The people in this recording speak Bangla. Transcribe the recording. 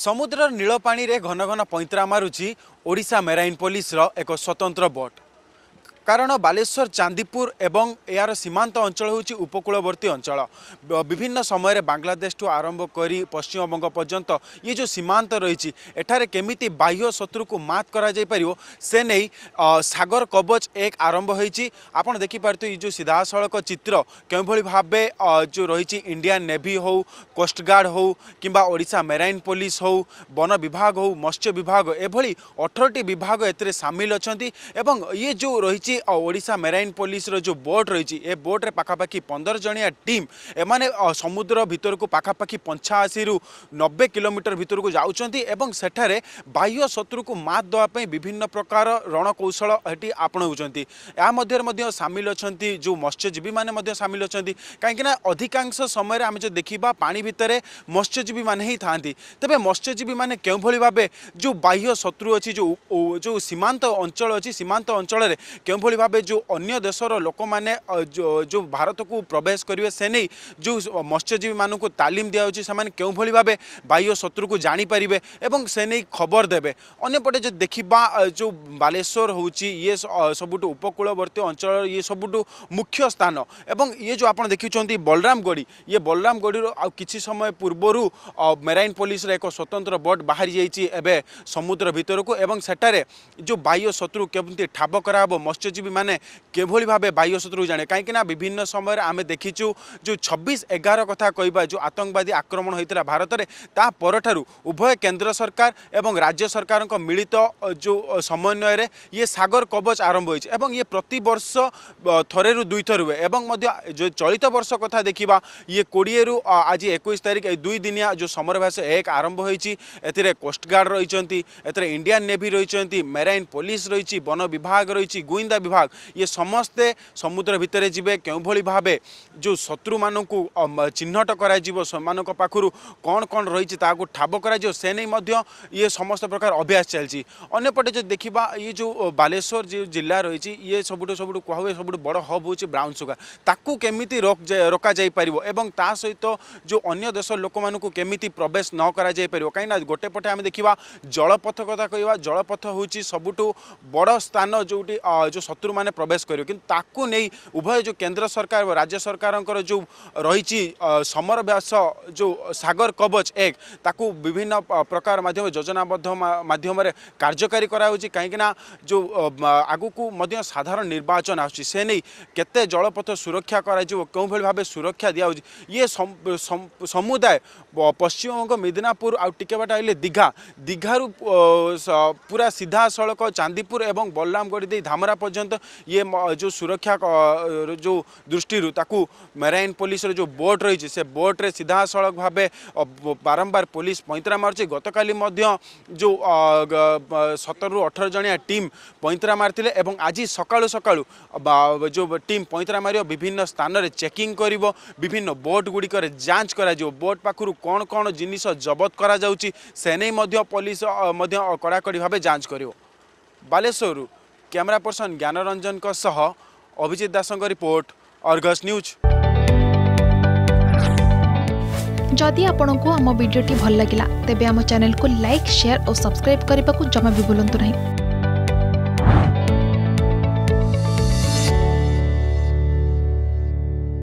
ସମୁଦ୍ରର ନୀଳ ପାଣିରେ ଘନ ଘନ ପଇଁତରା ମାରୁଛି ଓଡ଼ିଶା ମେରାଇନ୍ ପୋଲିସର ଏକ ସ୍ୱତନ୍ତ୍ର ବୋଟ୍ কারণ বালেশ্বর চাঁদিপুর এবং এর সীমান্ত অঞ্চল হচ্ছে উপকূলবর্তী অঞ্চল বিভিন্ন সময়ের বাংলাদেশ ঠু আরম্ভ করে পশ্চিমবঙ্গ পর্যন্ত ইয়ে যে সীমান্ত রয়েছে এখানে কমিটি বাহ্য শত্রুক মাত করা যাইপার সে নেই সাগর কবচ এক আরম্ভ হয়েছি আপনার দেখিপারে এই যে সিধাসলক চিত্র কেউভাবে ভাবে যে রয়েছে ইন্ডিয়ান নেভি হো কোস্টগার্ড হো কিংবা ওড়শা মেরাইন পুলিশ হো বন বিভাগ হো মৎস্য বিভাগ এভাবে অঠরটি বিভাগ এতে সামিল অনেক এবং ইয়ে যে রয়েছে ରହିଛି ଆଉ ଓଡ଼ିଶା ମେରାଇନ୍ ପୋଲିସର ଯେଉଁ ବୋଟ୍ ରହିଛି ଏ ବୋଟ୍ରେ ପାଖାପାଖି ପନ୍ଦର ଜଣିଆ ଟିମ୍ ଏମାନେ ସମୁଦ୍ର ଭିତରକୁ ପାଖାପାଖି ପଞ୍ଚାଅଶୀରୁ ନବେ କିଲୋମିଟର ଭିତରକୁ ଯାଉଛନ୍ତି ଏବଂ ସେଠାରେ ବାହ୍ୟ ଶତ୍ରୁକୁ ମାତ ଦେବା ପାଇଁ ବିଭିନ୍ନ ପ୍ରକାର ରଣକୌଶଳ ଏଠି ଆପଣଉଛନ୍ତି ଏହା ମଧ୍ୟରେ ମଧ୍ୟ ସାମିଲ ଅଛନ୍ତି ଯେଉଁ ମତ୍ସ୍ୟଜୀବୀମାନେ ମଧ୍ୟ ସାମିଲ ଅଛନ୍ତି କାହିଁକିନା ଅଧିକାଂଶ ସମୟରେ ଆମେ ଯଦି ଦେଖିବା ପାଣି ଭିତରେ ମତ୍ସ୍ୟଜୀବୀମାନେ ହିଁ ଥାଆନ୍ତି ତେବେ ମତ୍ସ୍ୟଜୀବୀମାନେ କେଉଁଭଳି ଭାବେ ଯେଉଁ ବାହ୍ୟ ଶତ୍ରୁ ଅଛି ଯେଉଁ ଯେଉଁ ସୀମାନ୍ତ ଅଞ୍ଚଳ ଅଛି ସୀମାନ୍ତ ଅଞ୍ଚଳରେ কেউভাবে ভাবে যে অন্য দেশর লোক মানে যে ভারতকু প্রবেশ করবে সে নেই যে মৎস্যজীবী মানুষ তালিম দিয়া হচ্ছে সে কেউভাবে ভাবে বাহ্য শত্রুকু জাঁপারে এবং সে নেই খবর দেবে অন্যপটে যে দেখিবা যে বালেশ্বর হচ্ছে ইয়ে সবু উপকূলবর্তী অঞ্চল ইয়ে সবু মুখ্য স্থান এবং ইয়ে যে আপনার দেখুছেন বলরামগড়ি ইয়ে বলরামগড়ির কিছু সময় পূর্বর মেরাইন পুলিশের এক স্বতন্ত্র বোট বাহারি যাই এবে সমুদ্র ভিতরক এবং সেটার যে বাহ্য শত্রু কেমতি ঠাব করা হব মৎস্য মৎস্যজীবী মানে কিভাবে ভাবে বাহ্য শত্রু জাণে না বিভিন্ন সময় আমি দেখিছু যে ছবিশ এগার কথা কহা যে আতঙ্কবাদী আক্রমণ হয়েছিল ভারতের তা পরঠার উভয় কেন্দ্র সরকার এবং রাজ্য সরকার মিলিত যে সমন্বয়ের ইয়ে সাগর কবচ আরম্ভ হয়েছে এবং ইয়ে প্রতবর্ষ থরে দুই থর হুয়ে এবং চলিত বর্ষ কথা দেখা ইয়ে কোড়িয়ে আজ একুশ তারিখ এই দুই দিনিয়া যে সমরভ্যাস এক আরম্ভ হয়েছে এতে কোস্টগার্ড রয়েছেন এতে ইন্ডিয়ান নেভি রয়েছেন মেরাইন পুলিশ রয়েছে বন বিভাগ রয়েছে গুইন্দা বিভাগ ইয়ে সমস্তে সমুদ্র ভিতরে যাবে কেউভি ভাবে যে শত্রু মানুষ চিহ্নট করা পাখু কণ কণ রয়েছে তাকে ঠাব করা সে নেই ইয়ে সমস্ত প্রকার অভ্যাস চলছে অন্যপটে যদি দেখা ইয়ে যে বালেশ্বর যে জেলা রয়েছে ইয়ে সবুঠু সবুঠু কুহে সবুঠু বড় হব হচ্ছে ব্রাউন সুগার তাকে কেমিতি রকা যাইপার এবং তা সহিত যে অন্য দেশর লোক কেমিতি প্রবেশ ন করা যাইপার কিনা গোটে পটে আমি দেখা জলপথ কথা কহা জলপথ হচ্ছে সবুঠু বড় স্থান যেটি যে শত্রুমানে প্রবেশ করবে কিন্তু তাকে নেই উভয় যে কেন্দ্র সরকার এবং রাজ্য সরকারঙ্কর যে রয়েছে সমরভ্যাস যে সাগর কবচ এক তাকে বিভিন্ন প্রকার মাধ্যমে যোজনাবদ্ধ মাধ্যমে কার্যকারী করা হচ্ছে কিনা যে আগুকু সাধারণ নির্বাচন আসছে সে নেই কেতে জলপথ সুরক্ষা করা কেউভাবে ভাবে সুরক্ষা দিয়া হচ্ছে ইয়ে সমুদায় পশ্চিমবঙ্গ মেদিনীপুর আিকেবাট আইলে দীঘা দীঘার পুরা সিধা সড়ক চাঁদিপুর এবং বল্লামগড়ি দিয়ে ধামরা পর্যন্ত पर्यन्त ये जो सुरक्षा जो दृष्टि ताकू मेराइन पुलिस जो बोट रही से सीधा सड़क भाव बारंबार पुलिस पैंतरा मार्च काली जो सतर रु अठर जनिया टीम पैंतरा मारि आज सका सका जो टीम पैंतरा मार विभिन्न स्थान चेकिंग कर विभिन्न बोट गुड़िकर जांच कर बोट पाखु कौन कौन जिन जबत कर पुलिस कड़ाकड़ी भाव जांच कर कैमरा पर्सन ज्ञान रंजन अभिजित दासों रिपोर्ट अर्गस न्यूज जदि आपण को आम भिडी भल लगा तेब चेल को लाइक सेयार और सब्सक्राइब करने को जमा भी बुलां नहीं